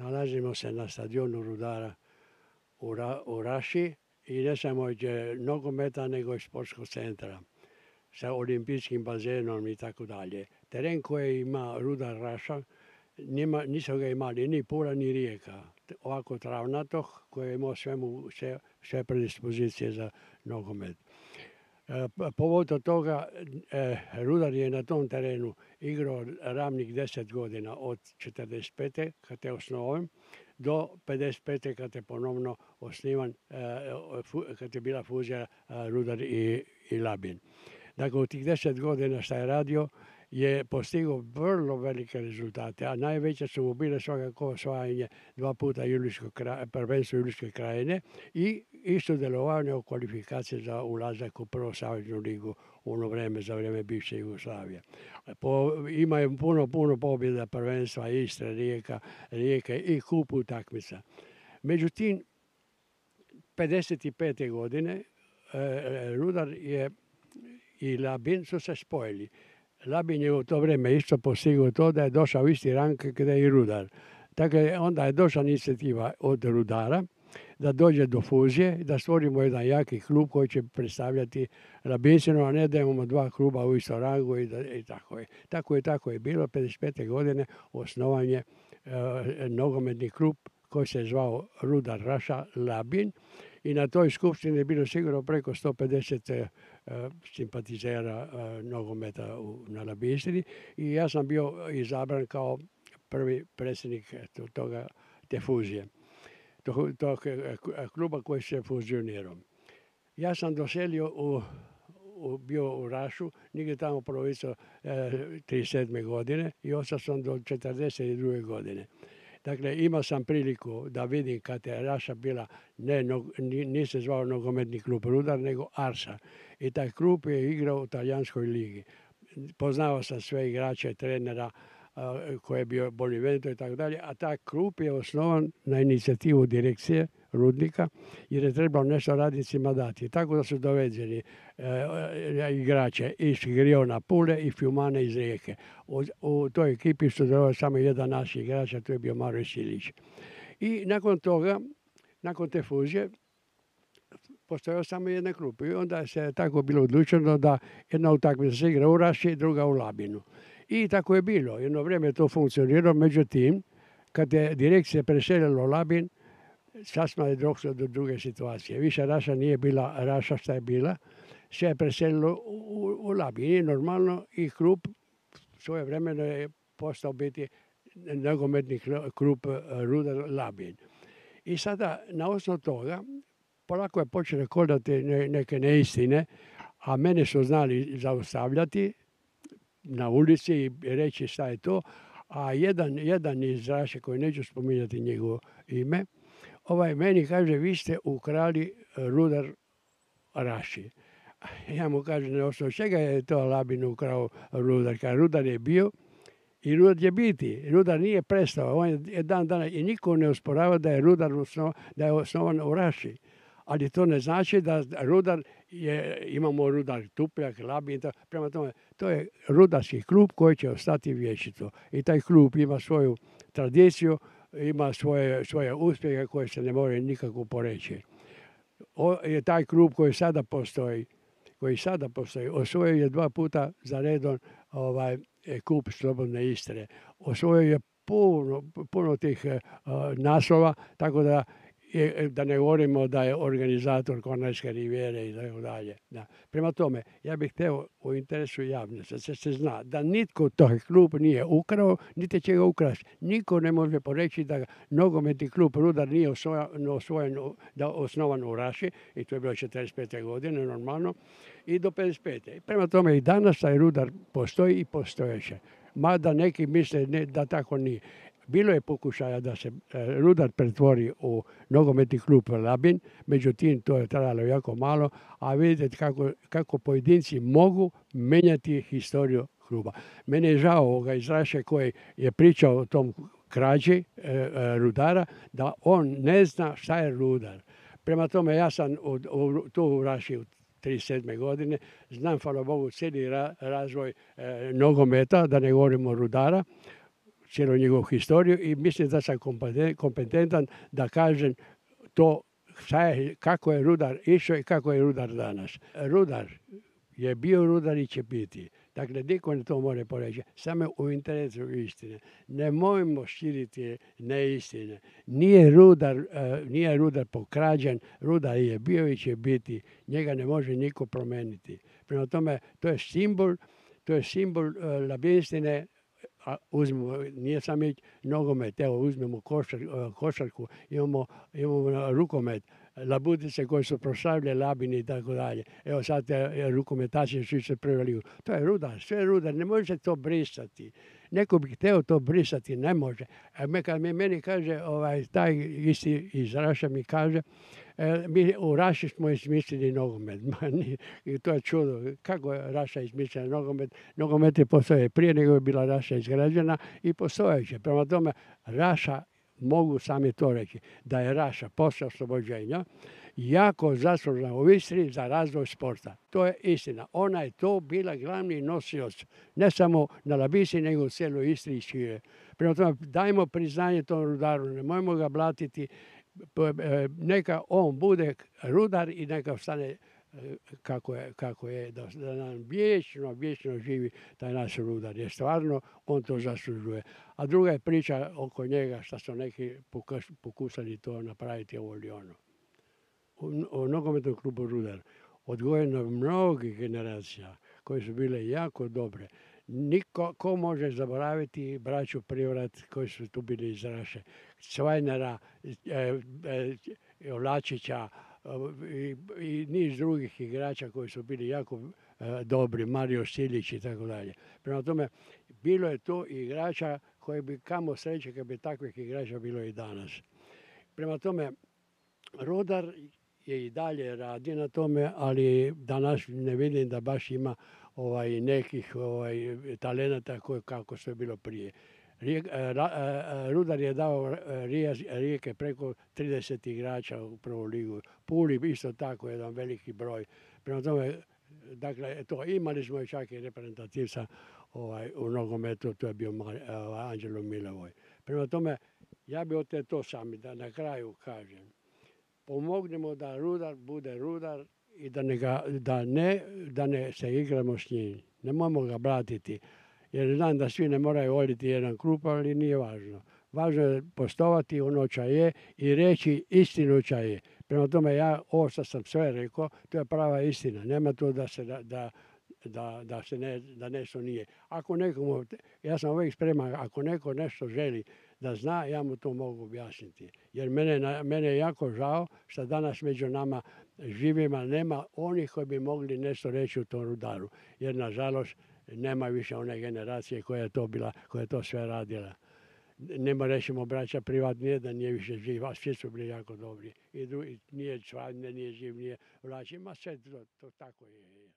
Nalazimo se na stadionu Rudara u, Raši i ne samo je nogometa nego i sportskog centra sa olimpijskim bazenom i tako dalje. Teren koji ima Rudar Raša nisu ga imali ni Pula ni Rijeka. Ovako travnatog koji je imao sve predispozicije za nogomet od toga e, Rudar je na tom terenu igrao ravnih 10 godina od 1945. kad je osnovan do 1955. kad je ponovno osnivan, e, kada je bila fuzija e, Rudar i, Labin. Dakle, u tih 10 godina šta je radio, je postigao vrlo velike rezultate, a najveće su mu bile svakako osvajanje dva puta prvenstva prvenstvo Julijske krajine i Isto sudjelovanje u kvalifikaciji za ulazak u prvo saveznu ligu u ono vrijeme za vrijeme bivše Jugoslavije. imaju puno, puno pobjeda prvenstva Istra, Rijeka, rijeka i kupu takmica. Međutim, 55. godine e, e, Rudar je i Labin su se spojili. Labin je u to vrijeme isto postigao to da je došao isti rank gdje i Rudar. Tako je onda je došla inicijativa od Rudara, da dođe do fuzije i da stvorimo jedan jaki klub koji će predstavljati Rabicinu, a ne da imamo dva kluba u isto rangu i, tako je. Tako je, tako je bilo. 55. godine osnovan je eh, nogometni klub koji se zvao Rudar Raša Labin i na toj skupštini je bilo sigurno preko 150 eh, simpatizera eh, nogometa na labisri i ja sam bio izabran kao prvi predsjednik toga te fuzije tog, e, e, e, kluba koji se fuzionirao. Ja sam doselio u, bio u Rašu, nigdje tamo polovicu e, 37. godine i ostao sam do 42. godine. Dakle, imao sam priliku da vidim kad je Raša bila, ne, nije se zvao nogometni klub Rudar, nego Arsa. I taj klub je igrao u talijanskoj ligi. Poznao sam sve igrače, trenera, koji je bio bolji veto i tako dalje, a taj krup je osnovan na inicijativu direkcije rudnika jer je trebalo nešto radnicima dati. Tako da su doveđeni e, e, igrače iz Griona Pule i Fiumane iz Rijeke. U, toj ekipi su dovoljno samo jedan naš igrač, a to je bio maroj Silić. I nakon toga, nakon te fuzije, postojao samo jedna klupa I onda se tako bilo odlučeno da jedna utakmica se igra u Raši, druga u Labinu. I tako je bilo. Jedno vrijeme je to funkcionirao. Međutim, kad je direkcija preselila Labin, sasma je došlo do druge situacije. Više Raša nije bila Raša šta je bila. Se je preselilo u, Labin. I normalno i klub svoje vremeno je postao biti nogometni klub e, Ruda Labin. I sada, na osnovu toga, polako je počelo kodati neke neistine, a mene su znali zaustavljati, na ulici i reći šta je to. A jedan, jedan iz Raše koji neću spominjati njegovo ime, ovaj meni kaže vi ste ukrali e, rudar Raši. Ja mu kažem na osnovu čega je to Labin ukrao rudar. Kad rudar je bio i rudar je biti. Rudar nije prestao. On je dan dana i niko ne osporava da je rudar da je osnovan u Raši. Ali to ne znači da rudar je, imamo rudar Tupljak, Labin, prema tome to je rudarski klub koji će ostati vječito. I taj klub ima svoju tradiciju, ima svoje, svoje uspjehe koje se ne more nikako poreći. je taj klub koji sada postoji, koji sada postoji, osvojio je dva puta za redom ovaj, e, kup Slobodne Istre. Osvojio je puno, puno tih uh, naslova, tako da E, da ne govorimo da je organizator Kornajske rivijere i tako dalje. Da. Prema tome, ja bih teo u interesu javnosti, da se, zna da nitko taj klub nije ukrao, niti će ga ukrasti. Niko ne može poreći da nogometni klub Rudar nije osvojen da osnovan u Raši, i to je bilo 45. godine normalno, i do 55. Prema tome i danas taj Rudar postoji i postojeće mada neki misle da tako nije. Bilo je pokušaja da se e, Rudar pretvori u nogometni klub Labin, međutim to je trajalo jako malo, a vidite kako, pojedinci mogu menjati historiju kluba. Mene je žao ovoga iz Raše koji je pričao o tom krađi e, e, rudara, da on ne zna šta je rudar. Prema tome, ja sam u, tu u Raši u 37. godine, znam, hvala Bogu, cijeli razvoj nogometa, da ne govorimo rudara, cijelu njegovu historiju i mislim da sam kompetentan da kažem to je, kako je rudar išao i kako je rudar danas. Rudar je bio rudar i će biti. Dakle, niko ne to može poreći. Samo u interesu istine. Ne možemo širiti neistine. Nije rudar, e, nije rudar pokrađen, rudar je bio i će biti. Njega ne može niko promeniti. Prema tome, to je simbol, to je simbol uh, a nije samo nogomet, evo uzmemo e, košarku, imamo, rukomet, labudice koje su proslavljene, labini i tako dalje. Evo sad te e, rukometači su se preveli. To je rudar, sve je rudar, ne se to brisati. Neko bi htio to brisati, ne može. A e, kad mi meni kaže, ovaj, taj isti iz Raša mi kaže, e, mi u Raši smo izmislili nogomet. I to je čudo. Kako je Raša izmislila nogomet? Nogomet je postoje prije nego je bila Raša izgrađena i postojeće. Prema tome, Raša mogu sami to reći, da je Raša posle oslobođenja jako zaslužna u Istri za razvoj sporta. To je istina. Ona je to bila glavni nosioc, ne samo na Labisi, nego u cijelu Istri i šire. Prema tome, dajmo priznanje tom rudaru, mojmo ga blatiti, e, neka on bude rudar i neka ostane kako je, kako je da, da nam vječno, vječno živi taj naš rudar. Jer stvarno on to zaslužuje. A druga je priča oko njega što su neki pokušali to napraviti ovo ili ono. U, nogometnom klubu Rudar odgojeno mnogih generacija koje su bile jako dobre. Niko ko može zaboraviti braću privrat koji su tu bili iz Raše. Cvajnera, e, Olačića, e, i, niz drugih igrača koji su bili jako e, dobri, Mario Silić i tako dalje. Prema tome, bilo je to igrača koji bi kamo sreće kad bi takvih igrača bilo i danas. Prema tome, Rodar je i dalje radi na tome, ali danas ne vidim da baš ima ovaj, nekih ovaj, talenata koje, kako što je bilo prije. E, e, e, rudar je dao Rijeke preko 30 igrača u prvu ligu. Puli isto tako jedan veliki broj. Prema tome, dakle, to imali smo čak i reprezentativca ovaj, u nogometu, to je bio ovaj, Anđelo Milovoj. Prema tome, ja bih te to sami da na kraju kažem. Pomognemo da rudar bude rudar i da ne, da ne, se igramo s njim. Nemojmo ga bratiti jer znam da svi ne moraju voliti jedan krup, ali nije važno. Važno je postovati ono ča je i reći istinu je. Prema tome ja ovo što sam sve rekao, to je prava istina. Nema to da se da, da se ne, da nešto nije. Ako nekomu, ja sam uvijek spreman, ako neko nešto želi da zna, ja mu to mogu objasniti. Jer mene, mene je jako žao što danas među nama živima nema onih koji bi mogli nešto reći u tom rudaru. Jer nažalost nema više one generacije koja je to bila, koja je to sve radila. Nema rešimo braća privatnije da nije više živ, a svi su bili jako dobri. I drugi, nije Čvadne, nije živ, nije vlači, ma sve to tako je.